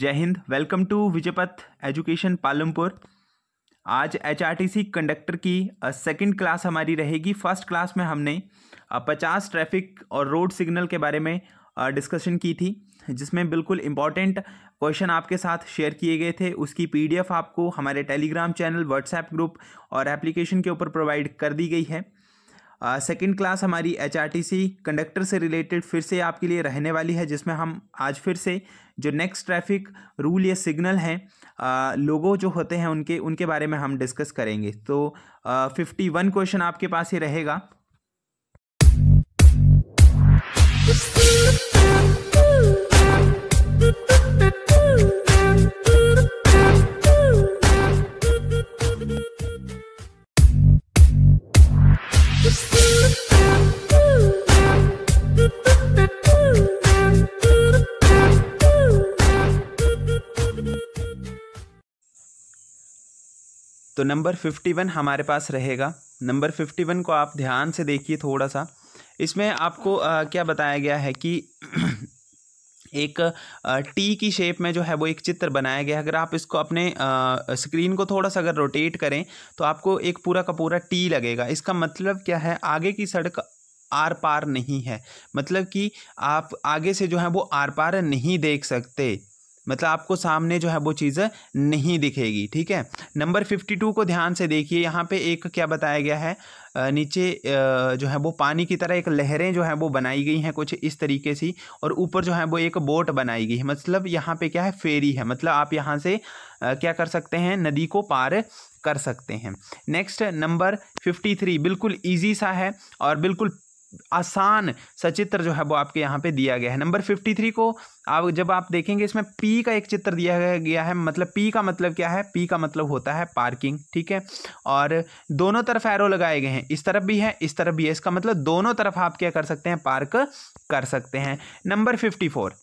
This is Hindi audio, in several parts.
जय Hind welcome to Vijaypath education Palampur आज एचआरटीसी कंडक्टर की सेकंड क्लास हमारी रहेगी फर्स्ट क्लास में हमने पचास ट्रैफिक और रोड सिग्नल के बारे में डिस्कशन की थी जिसमें बिल्कुल इम्पॉर्टेंट क्वेश्चन आपके साथ शेयर किए गए थे उसकी पीडीएफ आपको हमारे टेलीग्राम चैनल व्हाट्सएप ग्रुप और एप्लीकेशन के ऊपर प्रोवाइड कर दी गई है सेकंड क्लास हमारी एचआरटीसी कंडक्टर से रिलेटेड फिर से आपके लिए रहने वाली है जिसमें हम आज फिर से जो नेक्स्ट ट्रैफिक रूल या सिग्नल हैं लोगों जो होते हैं उनके उनके बारे में हम डिस्कस करेंगे तो फिफ्टी वन क्वेश्चन आपके पास ही रहेगा तो नंबर फिफ्टी वन हमारे पास रहेगा नंबर फिफ्टी वन को आप ध्यान से देखिए थोड़ा सा इसमें आपको आ, क्या बताया गया है कि एक टी की शेप में जो है वो एक चित्र बनाया गया है अगर आप इसको अपने स्क्रीन को थोड़ा सा अगर रोटेट करें तो आपको एक पूरा का पूरा टी लगेगा इसका मतलब क्या है आगे की सड़क आर पार नहीं है मतलब कि आप आगे से जो है वो आर पार नहीं देख सकते मतलब आपको सामने जो है वो चीज़ नहीं दिखेगी ठीक है नंबर फिफ्टी टू को ध्यान से देखिए यहाँ पे एक क्या बताया गया है नीचे जो है वो पानी की तरह एक लहरें जो है वो बनाई गई हैं कुछ इस तरीके से और ऊपर जो है वो एक बोट बनाई गई है मतलब यहाँ पे क्या है फेरी है मतलब आप यहाँ से क्या कर सकते हैं नदी को पार कर सकते हैं नेक्स्ट नंबर फिफ्टी थ्री बिल्कुल ईजी सा है और बिल्कुल आसान सचित्र जो है वो आपके यहाँ पे दिया गया है नंबर फिफ्टी थ्री को आप जब आप देखेंगे इसमें पी का एक चित्र दिया गया है मतलब पी का मतलब क्या है पी का मतलब होता है पार्किंग ठीक है और दोनों तरफ एरो लगाए गए हैं इस तरफ भी है इस तरफ भी है इसका मतलब दोनों तरफ आप क्या कर सकते हैं पार्क कर सकते हैं नंबर फिफ्टी फोर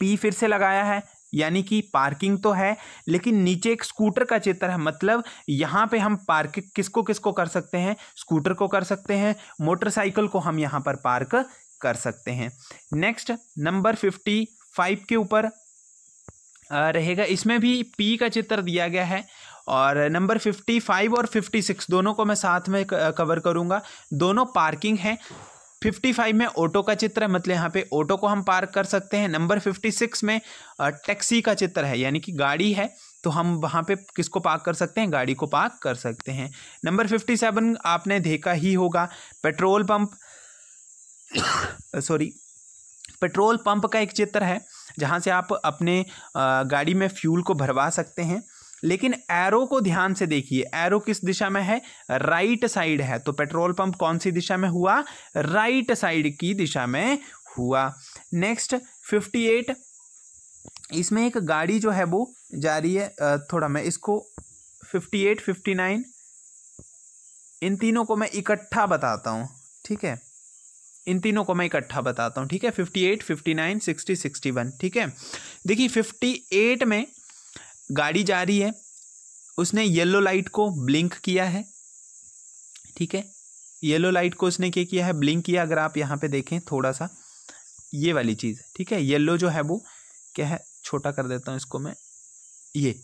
पी फिर से लगाया है यानी कि पार्किंग तो है लेकिन नीचे एक स्कूटर का चित्र है मतलब यहाँ पे हम पार्किंग किसको किसको कर सकते हैं स्कूटर को कर सकते हैं मोटरसाइकिल को हम यहाँ पर पार्क कर सकते हैं नेक्स्ट नंबर फिफ्टी फाइव के ऊपर रहेगा इसमें भी पी का चित्र दिया गया है और नंबर फिफ्टी फाइव और फिफ्टी सिक्स दोनों को मैं साथ में कवर करूँगा दोनों पार्किंग है फिफ्टी फाइव में ऑटो का चित्र है मतलब यहाँ पे ऑटो को हम पार्क कर सकते हैं नंबर फिफ्टी सिक्स में टैक्सी का चित्र है यानी कि गाड़ी है तो हम वहाँ पे किसको पार्क कर सकते हैं गाड़ी को पार्क कर सकते हैं नंबर फिफ्टी सेवन आपने देखा ही होगा petrol pump sorry petrol pump का एक चित्र है जहाँ से आप अपने गाड़ी में फ्यूल को भरवा सकते हैं लेकिन एरो को ध्यान से देखिए एरो किस दिशा में है राइट साइड है तो पेट्रोल पंप कौन सी दिशा में हुआ राइट साइड की दिशा में हुआ नेक्स्ट फिफ्टी एट इसमें एक गाड़ी जो है वो जा रही है थोड़ा मैं इसको फिफ्टी एट फिफ्टी नाइन इन तीनों को मैं इकट्ठा बताता हूँ ठीक है इन तीनों को मैं इकट्ठा बताता हूँ ठीक है fifty eight fifty nine sixty sixty one ठीक है देखिए फिफ्टी एट में गाड़ी जा रही है उसने येलो लाइट को ब्लिंक किया है ठीक है येलो लाइट को उसने क्या किया है ब्लिंक किया अगर आप यहाँ पे देखें थोड़ा सा ये वाली चीज़ ठीक है येलो जो है वो क्या है छोटा कर देता हूँ इसको मैं ये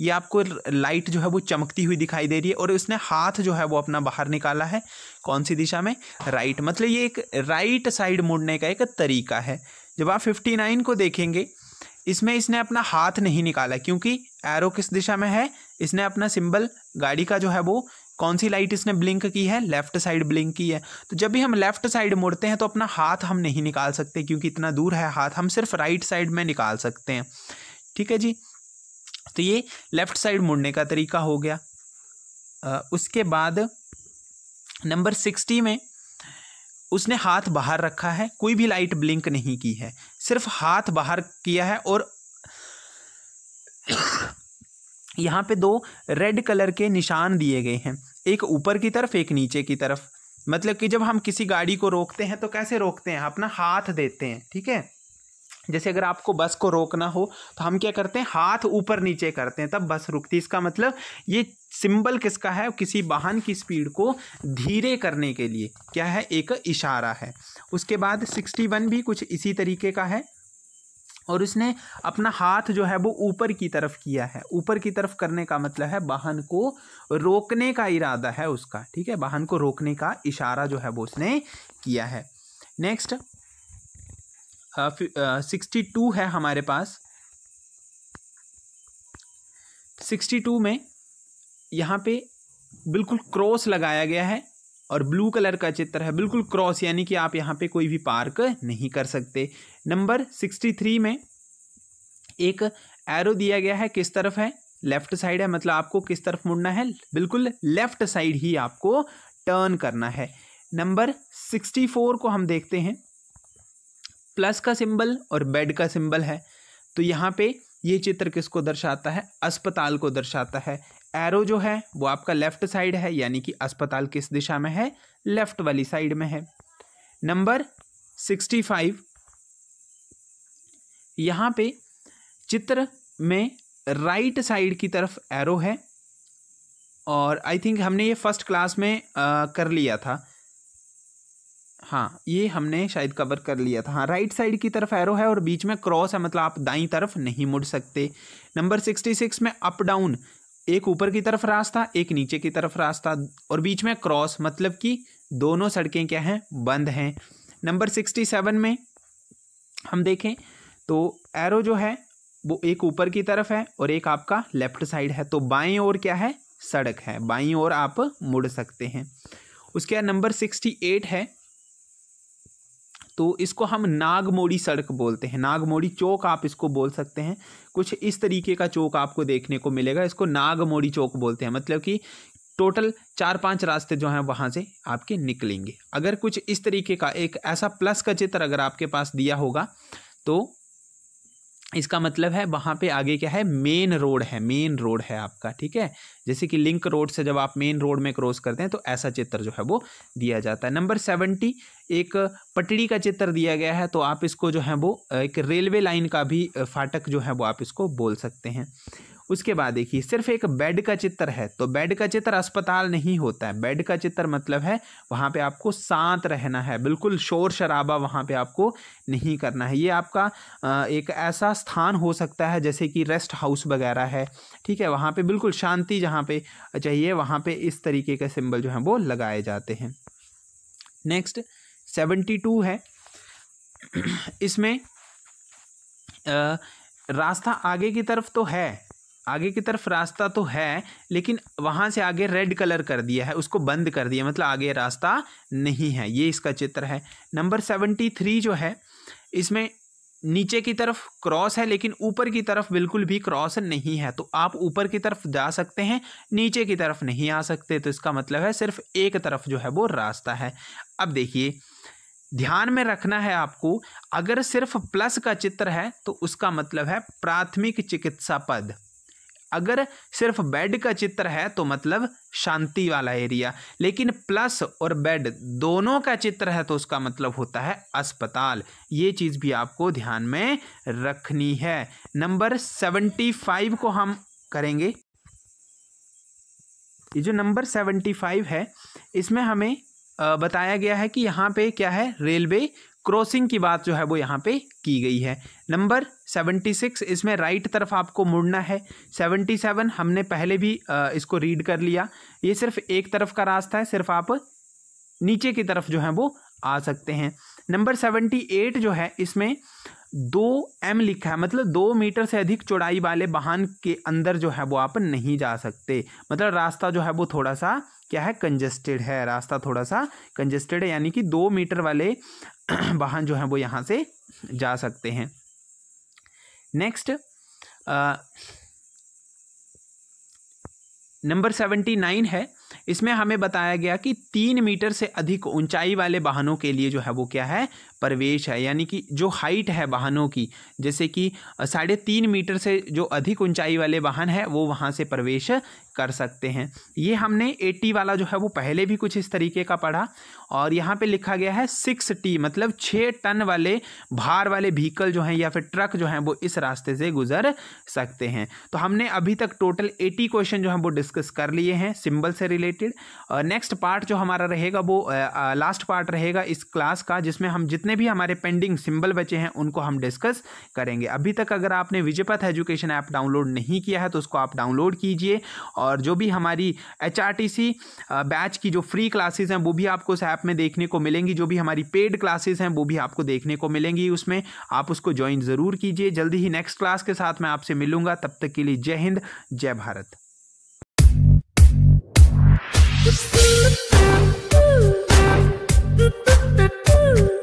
ये आपको लाइट जो है वो चमकती हुई दिखाई दे रही है और उसने हाथ जो है वो अपना बाहर निकाला है कौन सी दिशा में राइट मतलब ये एक राइट साइड मुड़ने का एक तरीका है जब आप फिफ्टी नाइन को देखेंगे इसमें इसने अपना हाथ नहीं निकाला क्योंकि एरो किस दिशा में है इसने अपना सिंबल गाड़ी का जो है वो कौन सी लाइट इसने ब्लिंक की है लेफ्ट साइड ब्लिंक की है तो जब भी हम लेफ्ट साइड मुड़ते हैं तो अपना हाथ हम नहीं निकाल सकते क्योंकि इतना दूर है हाथ हम सिर्फ राइट साइड में निकाल सकते हैं ठीक है जी तो ये लेफ्ट साइड मुड़ने का तरीका हो गया आ, उसके बाद नंबर सिक्सटी में उसने हाथ बाहर रखा है कोई भी लाइट ब्लिंक नहीं की है सिर्फ हाथ बाहर किया है और यहाँ पे दो रेड कलर के निशान दिए गए हैं एक ऊपर की तरफ एक नीचे की तरफ मतलब कि जब हम किसी गाड़ी को रोकते हैं तो कैसे रोकते हैं अपना हाथ देते हैं ठीक है जैसे अगर आपको बस को रोकना हो तो हम क्या करते हैं हाथ ऊपर नीचे करते हैं तब बस रुकती इसका मतलब ये सिंबल किसका है किसी वाहन की स्पीड को धीरे करने के लिए क्या है एक इशारा है उसके बाद सिक्सटी वन भी कुछ इसी तरीके का है और उसने अपना हाथ जो है वो ऊपर की तरफ किया है ऊपर की तरफ करने का मतलब है वाहन को रोकने का इरादा है उसका ठीक है वाहन को रोकने का इशारा जो है वो उसने किया है नेक्स्ट सिक्सटी टू है हमारे पास सिक्सटी टू में यहाँ पे बिल्कुल क्रॉस लगाया गया है और ब्लू कलर का चित्र है बिल्कुल क्रॉस यानी कि आप यहाँ पे कोई भी पार्क नहीं कर सकते नंबर सिक्सटी थ्री में एक एरो दिया गया है किस तरफ है लेफ्ट साइड है मतलब आपको किस तरफ मुड़ना है बिल्कुल लेफ्ट साइड ही आपको टर्न करना है नंबर सिक्सटी फोर को हम देखते हैं प्लस का सिंबल और बेड का सिंबल है तो यहाँ पे ये चित्र किसको दर्शाता है अस्पताल को दर्शाता है एरो जो है वो आपका लेफ्ट साइड है यानी कि अस्पताल किस दिशा में है लेफ्ट वाली साइड में है नंबर सिक्सटी फाइव यहाँ पे चित्र में राइट साइड की तरफ एरो है और आई थिंक हमने ये फर्स्ट क्लास में आ, कर लिया था हाँ ये हमने शायद कवर कर लिया था हाँ राइट साइड की तरफ एरो है और बीच में क्रॉस है मतलब आप दाई तरफ नहीं मुड़ सकते नंबर सिक्सटी सिक्स में अप डाउन एक ऊपर की तरफ रास्ता एक नीचे की तरफ रास्ता और बीच में क्रॉस मतलब कि दोनों सड़कें क्या हैं बंद हैं नंबर सिक्सटी सेवन में हम देखें तो एरो जो है वो एक ऊपर की तरफ है और एक आपका लेफ्ट साइड है तो बाएं ओर क्या है सड़क है बाईं ओर आप मुड़ सकते हैं उसके बाद नंबर सिक्सटी एट है तो इसको हम नागमोड़ी सड़क बोलते हैं नागमोड़ी चौक आप इसको बोल सकते हैं कुछ इस तरीके का चौक आपको देखने को मिलेगा इसको नागमोड़ी चौक बोलते हैं मतलब कि टोटल चार पांच रास्ते जो हैं वहाँ से आपके निकलेंगे अगर कुछ इस तरीके का एक ऐसा प्लस का चित्र अगर आपके पास दिया होगा तो इसका मतलब है वहाँ पे आगे क्या है मेन रोड है मेन रोड है आपका ठीक है जैसे कि लिंक रोड से जब आप मेन रोड में क्रॉस करते हैं तो ऐसा चित्र जो है वो दिया जाता है नंबर सेवेंटी एक पटड़ी का चित्र दिया गया है तो आप इसको जो है वो एक रेलवे लाइन का भी फाटक जो है वो आप इसको बोल सकते हैं उसके बाद देखिए सिर्फ एक बेड का चित्र है तो बेड का चित्र अस्पताल नहीं होता है बेड का चित्र मतलब है वहाँ पे आपको शांत रहना है बिल्कुल शोर शराबा वहाँ पे आपको नहीं करना है ये आपका एक ऐसा स्थान हो सकता है जैसे कि रेस्ट हाउस वगैरह है ठीक है वहाँ पे बिल्कुल शांति जहाँ पे चाहिए वहाँ पर इस तरीके के सिम्बल जो हैं वो लगाए जाते हैं नेक्स्ट सेवेंटी टू है इसमें आ, रास्ता आगे की तरफ तो है आगे की तरफ रास्ता तो है लेकिन वहाँ से आगे रेड कलर कर दिया है उसको बंद कर दिया मतलब आगे रास्ता नहीं है ये इसका चित्र है नंबर सेवेंटी थ्री जो है इसमें नीचे की तरफ क्रॉस है लेकिन ऊपर की तरफ बिल्कुल भी क्रॉस नहीं है तो आप ऊपर की तरफ जा सकते हैं नीचे की तरफ नहीं आ सकते तो इसका मतलब है सिर्फ एक तरफ जो है वो रास्ता है अब देखिए ध्यान में रखना है आपको अगर सिर्फ प्लस का चित्र है तो उसका मतलब है प्राथमिक चिकित्सा पद अगर सिर्फ बेड का चित्र है तो मतलब शांति वाला एरिया लेकिन प्लस और बेड दोनों का चित्र है तो उसका मतलब होता है अस्पताल ये चीज़ भी आपको ध्यान में रखनी है नंबर सेवेंटी फाइव को हम करेंगे ये जो नंबर सेवेंटी फाइव है इसमें हमें बताया गया है कि यहाँ पे क्या है रेलवे क्रॉसिंग की बात जो है वो यहाँ पे की गई है नंबर सेवेंटी सिक्स इसमें राइट तरफ आपको मुड़ना है सेवेंटी सेवन हमने पहले भी इसको रीड कर लिया ये सिर्फ एक तरफ का रास्ता है सिर्फ आप नीचे की तरफ जो है वो आ सकते हैं नंबर सेवेंटी एट जो है इसमें दो एम लिखा है मतलब दो मीटर से अधिक चौड़ाई वाले वाहन के अंदर जो है वो आप नहीं जा सकते मतलब रास्ता जो है वो थोड़ा सा क्या है कंजेस्टेड है रास्ता थोड़ा सा कंजेस्टेड है यानी कि दो मीटर वाले वाहन जो है वो यहाँ से जा सकते हैं नेक्स्ट नंबर सेवेंटी नाइन है इसमें हमें बताया गया कि तीन मीटर से अधिक ऊंचाई वाले वाहनों के लिए जो है वो क्या है प्रवेश है यानी कि जो हाइट है वाहनों की जैसे कि साढ़े तीन मीटर से जो अधिक ऊंचाई वाले वाहन है वो वहाँ से प्रवेश कर सकते हैं ये हमने एट्टी वाला जो है वो पहले भी कुछ इस तरीके का पढ़ा और यहाँ पे लिखा गया है सिक्स टी मतलब छः टन वाले भार वाले व्हीकल जो हैं या फिर ट्रक जो हैं वो इस रास्ते से गुजर सकते हैं तो हमने अभी तक टोटल एटी क्वेश्चन जो हैं वो डिस्कस कर लिए हैं सिंबल से रिलेटेड नेक्स्ट पार्ट जो हमारा रहेगा वो लास्ट पार्ट रहेगा इस क्लास का जिसमें हम जितने भी हमारे पेंडिंग सिंबल बचे हैं उनको हम डिस्कस करेंगे अभी तक अगर आपने विजयपथ एजुकेशन ऐप डाउनलोड नहीं किया है तो उसको आप डाउनलोड कीजिए और जो भी हमारी एच बैच की जो फ्री क्लासेज हैं वो भी आपको उस ऐप में देखने को मिलेंगी जो भी हमारी पेड क्लासेज हैं वो भी आपको देखने को मिलेंगी उसमें आप उसको ज्वाइन ज़रूर कीजिए जल्दी ही नेक्स्ट क्लास के साथ मैं आपसे मिलूंगा तब तक के लिए जय हिंद जय Bharat Ooh. ooh, ooh, ooh, ooh.